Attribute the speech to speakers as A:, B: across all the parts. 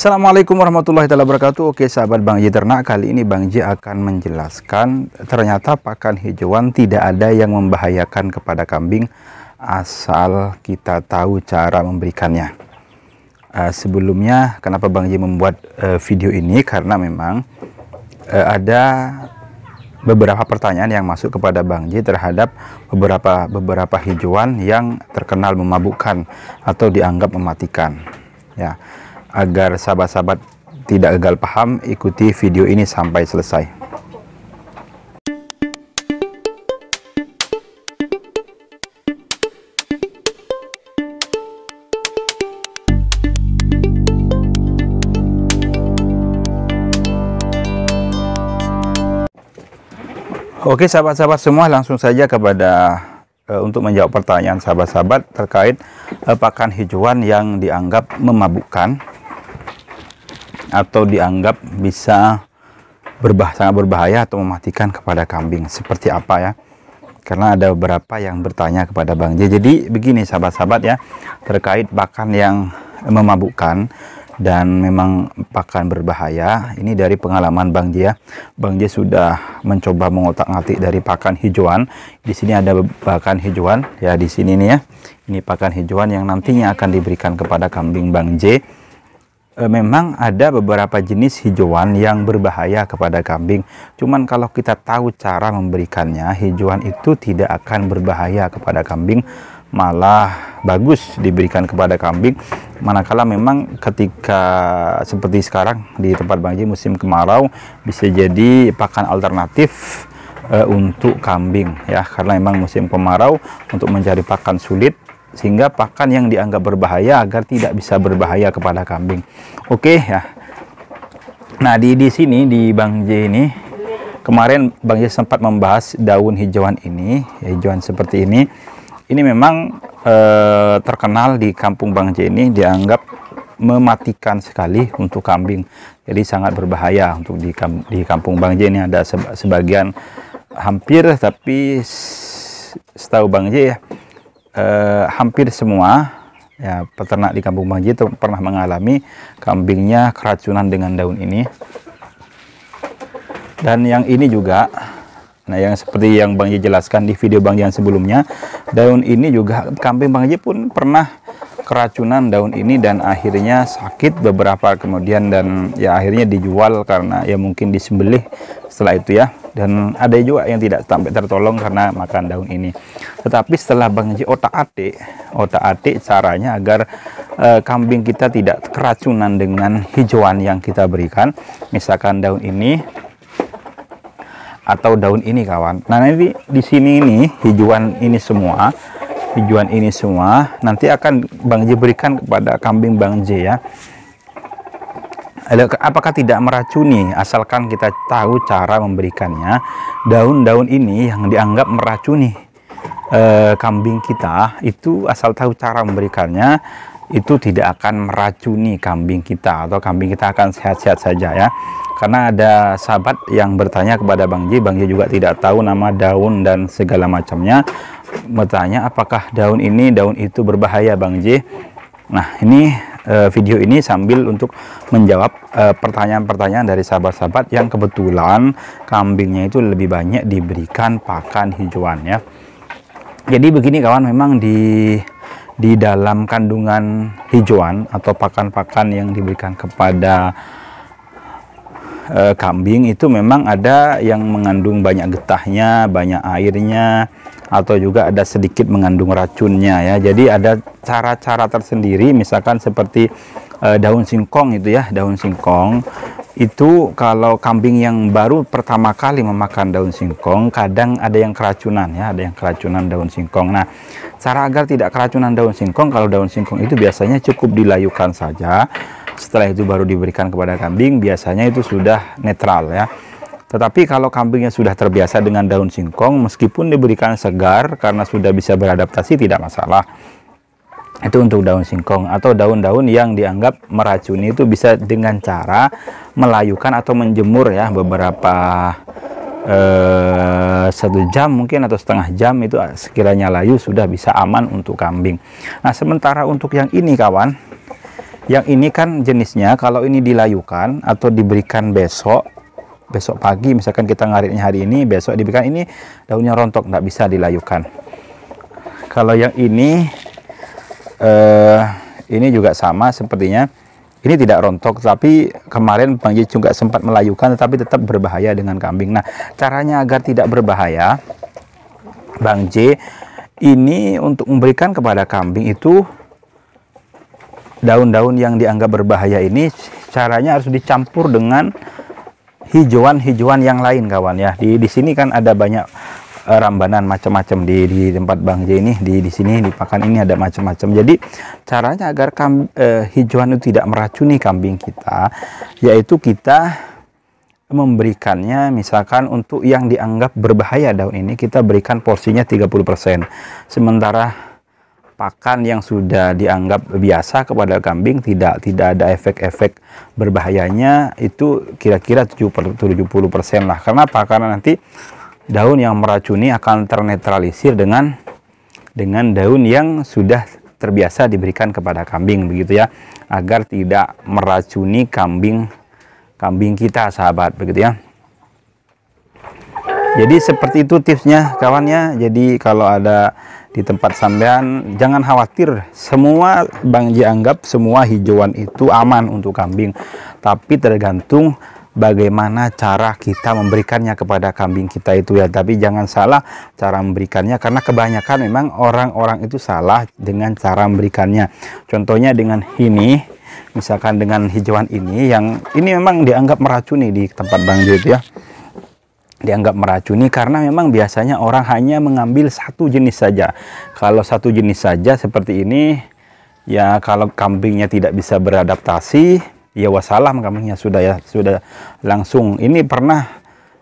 A: Assalamualaikum warahmatullahi wabarakatuh Oke sahabat Bang J Ternak Kali ini Bang J akan menjelaskan Ternyata pakan hijauan tidak ada yang membahayakan kepada kambing Asal kita tahu cara memberikannya uh, Sebelumnya kenapa Bang J membuat uh, video ini Karena memang uh, ada beberapa pertanyaan yang masuk kepada Bang J terhadap beberapa beberapa hijauan yang terkenal memabukkan atau dianggap mematikan ya Agar sahabat-sahabat tidak gagal paham, ikuti video ini sampai selesai. Oke sahabat-sahabat semua langsung saja kepada e, untuk menjawab pertanyaan sahabat-sahabat terkait e, pakan hijauan yang dianggap memabukkan atau dianggap bisa berbah sangat berbahaya atau mematikan kepada kambing seperti apa ya karena ada beberapa yang bertanya kepada Bang J jadi begini sahabat-sahabat ya terkait pakan yang memabukkan dan memang pakan berbahaya ini dari pengalaman Bang J ya Bang J sudah mencoba mengotak-ngatik dari pakan hijauan di sini ada pakan hijauan ya di sini nih ya ini pakan hijauan yang nantinya akan diberikan kepada kambing Bang J Eh, memang ada beberapa jenis hijauan yang berbahaya kepada kambing. Cuman kalau kita tahu cara memberikannya, hijauan itu tidak akan berbahaya kepada kambing, malah bagus diberikan kepada kambing. Manakala memang ketika seperti sekarang di tempat banjir musim kemarau bisa jadi pakan alternatif e, untuk kambing ya karena memang musim kemarau untuk mencari pakan sulit sehingga pakan yang dianggap berbahaya agar tidak bisa berbahaya kepada kambing. Oke okay, ya. Nah, di di sini di Bang J ini kemarin Bang J sempat membahas daun hijauan ini, ya, hijauan seperti ini. Ini memang eh, terkenal di kampung Bang J ini dianggap mematikan sekali untuk kambing. Jadi sangat berbahaya untuk di di kampung Bang J ini ada sebagian hampir tapi setahu Bang J ya eh, hampir semua ya peternak di Kampung Bangji itu pernah mengalami kambingnya keracunan dengan daun ini dan yang ini juga nah yang seperti yang Bang Ji jelaskan di video Bang yang sebelumnya daun ini juga kambing Bang Ji pun pernah keracunan daun ini dan akhirnya sakit beberapa kemudian dan ya akhirnya dijual karena ya mungkin disembelih setelah itu ya dan ada juga yang tidak sampai tertolong karena makan daun ini tetapi setelah Bang Haji otak atik otak atik caranya agar e, kambing kita tidak keracunan dengan hijauan yang kita berikan misalkan daun ini atau daun ini kawan nah nanti di sini ini hijauan ini semua hijauan ini semua nanti akan Bang J berikan kepada kambing Bang J ya apakah tidak meracuni asalkan kita tahu cara memberikannya daun-daun ini yang dianggap meracuni e, kambing kita itu asal tahu cara memberikannya itu tidak akan meracuni kambing kita atau kambing kita akan sehat-sehat saja ya karena ada sahabat yang bertanya kepada Bang Ji Bang Ji juga tidak tahu nama daun dan segala macamnya bertanya apakah daun ini daun itu berbahaya Bang Ji nah ini Eh, video ini sambil untuk menjawab eh, pertanyaan-pertanyaan dari sahabat-sahabat yang kebetulan kambingnya itu lebih banyak diberikan pakan hijauan ya. Jadi begini kawan, memang di di dalam kandungan hijauan atau pakan-pakan yang diberikan kepada eh, kambing itu memang ada yang mengandung banyak getahnya, banyak airnya, atau juga ada sedikit mengandung racunnya ya. Jadi ada cara-cara tersendiri misalkan seperti e, daun singkong itu ya, daun singkong itu kalau kambing yang baru pertama kali memakan daun singkong kadang ada yang keracunan ya ada yang keracunan daun singkong nah cara agar tidak keracunan daun singkong kalau daun singkong itu biasanya cukup dilayukan saja setelah itu baru diberikan kepada kambing biasanya itu sudah netral ya tetapi kalau kambingnya sudah terbiasa dengan daun singkong, meskipun diberikan segar karena sudah bisa beradaptasi tidak masalah. Itu untuk daun singkong atau daun-daun yang dianggap meracuni itu bisa dengan cara melayukan atau menjemur ya beberapa eh, satu jam mungkin atau setengah jam itu sekiranya layu sudah bisa aman untuk kambing. Nah sementara untuk yang ini kawan, yang ini kan jenisnya kalau ini dilayukan atau diberikan besok besok pagi misalkan kita ngaritnya hari ini besok diberikan ini daunnya rontok nggak bisa dilayukan kalau yang ini eh, ini juga sama sepertinya ini tidak rontok tapi kemarin Bang Ji juga sempat melayukan tetapi tetap berbahaya dengan kambing nah caranya agar tidak berbahaya Bang J ini untuk memberikan kepada kambing itu daun-daun yang dianggap berbahaya ini caranya harus dicampur dengan hijauan-hijauan yang lain kawan ya. Di di sini kan ada banyak eh, rambanan macam-macam di di tempat Bang J ini di di sini di pakan ini ada macam-macam. Jadi caranya agar kam, eh, hijauan itu tidak meracuni kambing kita yaitu kita memberikannya misalkan untuk yang dianggap berbahaya daun ini kita berikan porsinya 30%. Sementara pakan yang sudah dianggap biasa kepada kambing tidak tidak ada efek-efek berbahayanya itu kira-kira 70 persen lah kenapa karena nanti daun yang meracuni akan ternetralisir dengan dengan daun yang sudah terbiasa diberikan kepada kambing begitu ya agar tidak meracuni kambing kambing kita sahabat begitu ya jadi seperti itu tipsnya kawannya jadi kalau ada di tempat sampean jangan khawatir semua Bang Ji anggap semua hijauan itu aman untuk kambing tapi tergantung bagaimana cara kita memberikannya kepada kambing kita itu ya tapi jangan salah cara memberikannya karena kebanyakan memang orang-orang itu salah dengan cara memberikannya contohnya dengan ini misalkan dengan hijauan ini yang ini memang dianggap meracuni di tempat Bang Ji itu ya dianggap meracuni karena memang biasanya orang hanya mengambil satu jenis saja. Kalau satu jenis saja seperti ini, ya kalau kambingnya tidak bisa beradaptasi, ya wasalam kambingnya sudah ya sudah langsung. Ini pernah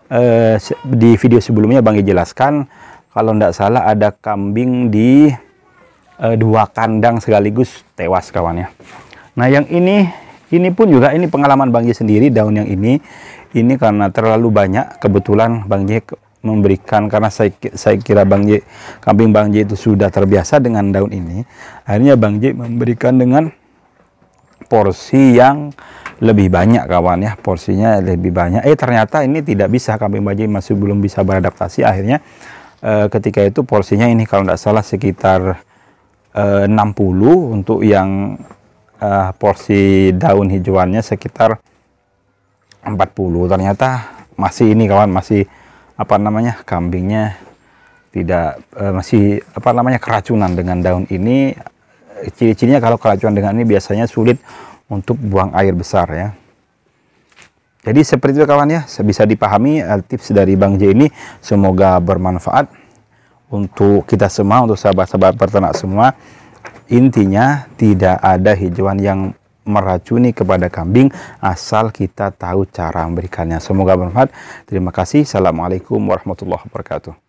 A: eh, di video sebelumnya Bang jelaskan kalau tidak salah ada kambing di eh, dua kandang sekaligus tewas kawannya. Nah yang ini ini pun juga ini pengalaman Bang sendiri daun yang ini ini karena terlalu banyak kebetulan Bang J memberikan karena saya, saya kira Bang J kambing Bang J itu sudah terbiasa dengan daun ini akhirnya Bang J memberikan dengan porsi yang lebih banyak kawan ya porsinya lebih banyak eh ternyata ini tidak bisa kambing Bang J masih belum bisa beradaptasi akhirnya eh, ketika itu porsinya ini kalau tidak salah sekitar eh, 60 untuk yang eh, porsi daun hijauannya sekitar 40 ternyata masih ini kawan masih apa namanya kambingnya tidak eh, masih apa namanya keracunan dengan daun ini ciri-cirinya kalau keracunan dengan ini biasanya sulit untuk buang air besar ya jadi seperti itu kawan ya bisa dipahami eh, tips dari Bang J ini semoga bermanfaat untuk kita semua untuk sahabat-sahabat peternak semua intinya tidak ada hijauan yang meracuni kepada kambing asal kita tahu cara memberikannya. Semoga bermanfaat. Terima kasih. Assalamualaikum warahmatullahi wabarakatuh.